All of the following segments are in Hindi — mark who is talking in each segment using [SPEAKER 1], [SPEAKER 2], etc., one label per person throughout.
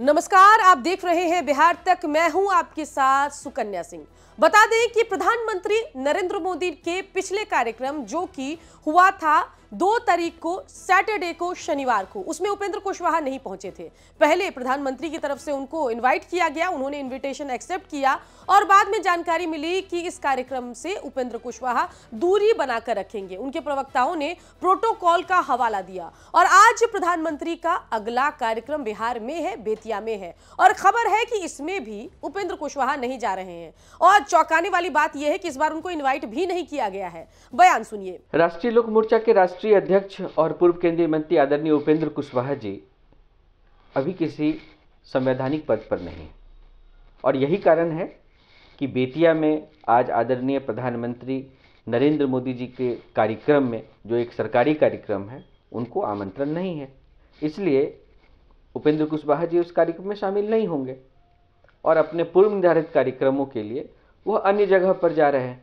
[SPEAKER 1] नमस्कार आप देख रहे हैं बिहार तक मैं हूं आपके साथ सुकन्या सिंह बता दें कि प्रधानमंत्री नरेंद्र मोदी के पिछले कार्यक्रम जो कि हुआ था दो तारीख को सैटरडे को शनिवार को उसमें उपेंद्र कुशवाहा नहीं पहुंचे थे पहले प्रधानमंत्री की तरफ से उनको इनवाइट किया गया उन्होंने इनविटेशन एक्सेप्ट किया और बाद में जानकारी मिली कि इस कार्यक्रम से उपेंद्र कुशवाहा दूरी बनाकर रखेंगे उनके प्रवक्ताओं ने प्रोटोकॉल का हवाला दिया और आज प्रधानमंत्री का अगला कार्यक्रम बिहार में है बेतिया में है और खबर है कि इसमें भी उपेंद्र कुशवाहा नहीं जा रहे हैं और चौंकाने वाली बात यह है कि इस बार उनको इन्वाइट भी नहीं किया गया है बयान सुनिए
[SPEAKER 2] राष्ट्रीय लोक मोर्चा के राष्ट्रीय राष्ट्रीय अध्यक्ष और पूर्व केंद्रीय मंत्री आदरणीय उपेंद्र कुशवाहा जी अभी किसी संवैधानिक पद पर नहीं और यही कारण है कि बेतिया में आज आदरणीय प्रधानमंत्री नरेंद्र मोदी जी के कार्यक्रम में जो एक सरकारी कार्यक्रम है उनको आमंत्रण नहीं है इसलिए उपेंद्र कुशवाहा जी उस कार्यक्रम में शामिल नहीं होंगे और अपने पूर्व निर्धारित कार्यक्रमों के लिए वह अन्य जगह पर जा रहे हैं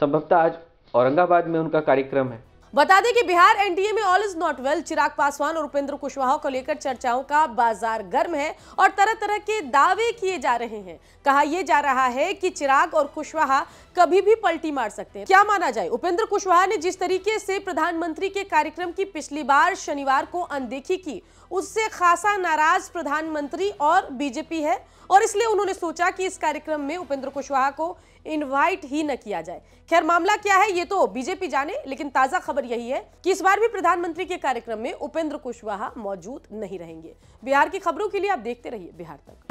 [SPEAKER 2] संभवतः आज औरंगाबाद में उनका कार्यक्रम है
[SPEAKER 1] बता दें कि बिहार एनडीए में all is not well Chirag Paswan और उपेंद्र कुशवाहा को लेकर चर्चाओं का बाजार गर्म है और तरह तरह के दावे किए जा रहे हैं कहा यह जा रहा है कि चिराग और कुशवाहा कभी भी पलटी मार सकते हैं क्या माना जाए उपेंद्र कुशवाहा ने जिस तरीके से प्रधानमंत्री के कार्यक्रम की पिछली बार शनिवार को अनदेखी की उससे खासा नाराज प्रधानमंत्री और बीजेपी है और इसलिए उन्होंने सोचा कि इस कार्यक्रम में उपेंद्र कुशवाहा को इन्वाइट ही न किया जाए खैर मामला क्या है ये तो बीजेपी जाने लेकिन ताजा खबर यही है कि इस बार भी प्रधानमंत्री के कार्यक्रम में उपेंद्र कुशवाहा मौजूद नहीं रहेंगे बिहार की खबरों के लिए आप देखते रहिए बिहार तक